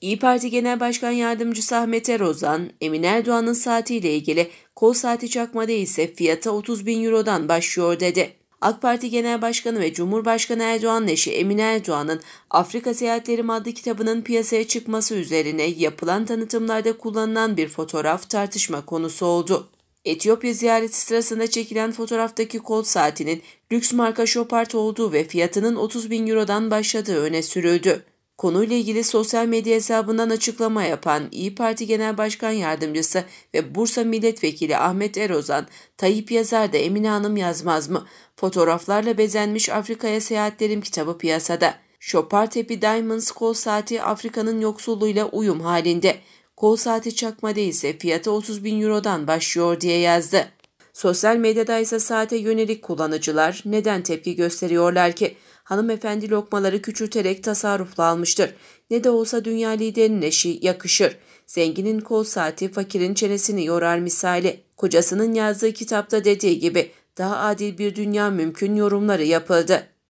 İyi Parti Genel Başkan Yardımcısı Ahmet Erozan, Emin Erdoğan'ın saatiyle ilgili kol saati çakma ise fiyata 30 bin eurodan başlıyor dedi. AK Parti Genel Başkanı ve Cumhurbaşkanı Erdoğan'ın eşi Emine Erdoğan'ın Afrika seyahatleri adlı kitabının piyasaya çıkması üzerine yapılan tanıtımlarda kullanılan bir fotoğraf tartışma konusu oldu. Etiyopya ziyareti sırasında çekilen fotoğraftaki kol saatinin lüks marka Chopard olduğu ve fiyatının 30 bin eurodan başladığı öne sürüldü. Konuyla ilgili sosyal medya hesabından açıklama yapan İyi Parti Genel Başkan Yardımcısı ve Bursa Milletvekili Ahmet Erozan, Tayyip yazar da Emine Hanım yazmaz mı? Fotoğraflarla bezenmiş Afrika'ya seyahatlerim kitabı piyasada. Chopard Happy Diamonds kol saati Afrika'nın yoksulluğuyla uyum halinde. Kol saati çakmada ise fiyatı 30 bin eurodan başlıyor diye yazdı. Sosyal medyada ise saate yönelik kullanıcılar neden tepki gösteriyorlar ki? Hanımefendi lokmaları küçülterek tasarrufla almıştır. Ne de olsa dünya liderinin eşi yakışır. Zenginin kol saati fakirin çenesini yorar misali. Kocasının yazdığı kitapta dediği gibi daha adil bir dünya mümkün yorumları yapıldı.